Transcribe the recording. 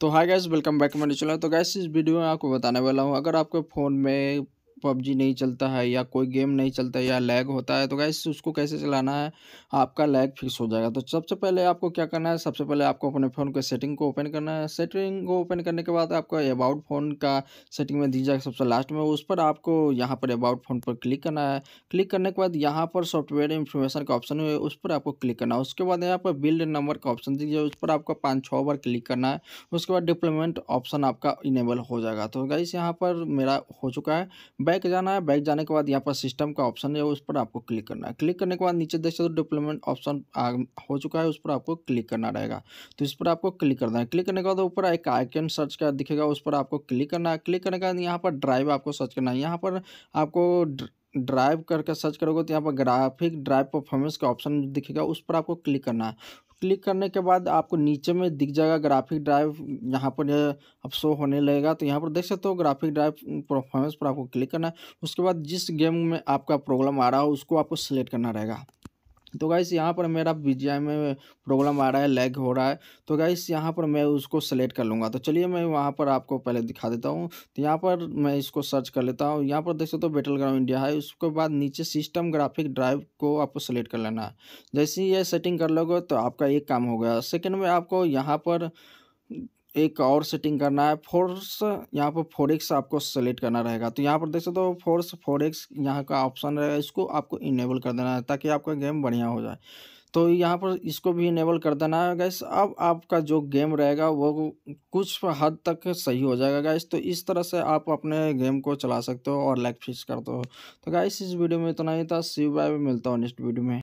तो hi guys welcome back मेरे चला तो गैस इस वीडियो में आपको बताने वाला हूँ अगर आपके फ़ोन में पबजी नहीं चलता है या कोई गेम नहीं चलता है या लैग होता है तो गैस उसको कैसे चलाना है आपका लैग फिक्स हो जाएगा तो सबसे पहले आपको क्या करना है सबसे पहले आपको अपने फ़ोन के सेटिंग को ओपन करना है सेटिंग को ओपन करने के बाद आपको अबाउट फ़ोन का सेटिंग में दी जाएगा सबसे लास्ट में उस पर आपको यहाँ पर अबाउट फ़ोन पर क्लिक करना है क्लिक करने के बाद यहाँ पर सॉफ्टवेयर इन्फॉर्मेशन का ऑप्शन है उस पर आपको क्लिक करना है उसके बाद यहाँ पर बिल्ड नंबर का ऑप्शन दीजिए उस पर आपको पाँच छः बार क्लिक करना है उसके बाद डिप्लोमेंट ऑप्शन आपका इनेबल हो जाएगा तो गाइस यहाँ पर मेरा हो चुका है बैक जाना है बैक जाने के बाद यहाँ पर सिस्टम का ऑप्शन है उस पर आपको क्लिक करना है क्लिक करने के बाद नीचे देख सकते हो डिप्लोमेंट ऑप्शन हो चुका है उस पर आपको क्लिक करना रहेगा तो इस पर आपको क्लिक करना है क्लिक करने के बाद ऊपर एक आइकन सर्च का दिखेगा उस पर आपको क्लिक करना है क्लिक करने के बाद यहाँ पर ड्राइव आपको सर्च करना है यहाँ पर आपको ड्राइव करके सर्च करोगे तो यहाँ पर ग्राफिक ड्राइव परफॉर्मेंस का ऑप्शन दिखेगा उस पर आपको क्लिक करना है क्लिक करने के बाद आपको नीचे में दिख जाएगा ग्राफिक ड्राइव यहाँ पर अब शो होने लगेगा तो यहाँ पर देख सकते हो ग्राफिक ड्राइव परफॉर्मेंस पर आपको क्लिक करना है उसके बाद जिस गेम में आपका प्रॉब्लम आ रहा हो उसको आपको सिलेक्ट करना रहेगा तो गाइस यहाँ पर मेरा बी में प्रॉब्लम आ रहा है लैग हो रहा है तो गाइस यहाँ पर मैं उसको सेलेक्ट कर लूँगा तो चलिए मैं वहाँ पर आपको पहले दिखा देता हूँ तो यहाँ पर मैं इसको सर्च कर लेता हूँ यहाँ पर देख सकते हो बेटल ग्राउंड इंडिया है उसके बाद नीचे सिस्टम ग्राफिक ड्राइव को आपको सेलेक्ट कर लेना है जैसे ही ये सेटिंग कर लोगे तो आपका एक काम हो गया सेकेंड में आपको यहाँ पर एक और सेटिंग करना है फोर्स यहाँ पर एक्स आपको सेलेक्ट करना रहेगा तो यहाँ पर देख सकते हो फोर्स एक्स यहाँ का ऑप्शन रहेगा इसको आपको इनेबल कर देना है ताकि आपका गेम बढ़िया हो जाए तो यहाँ पर इसको भी इनेबल कर देना है गैस अब आपका जो गेम रहेगा वो कुछ हद तक सही हो जाएगा गैस तो इस तरह से आप अपने गेम को चला सकते हो और लैग फिक्स करते हो तो गैस इस वीडियो में इतना ही था सी बाय मिलता हूँ नेक्स्ट वीडियो में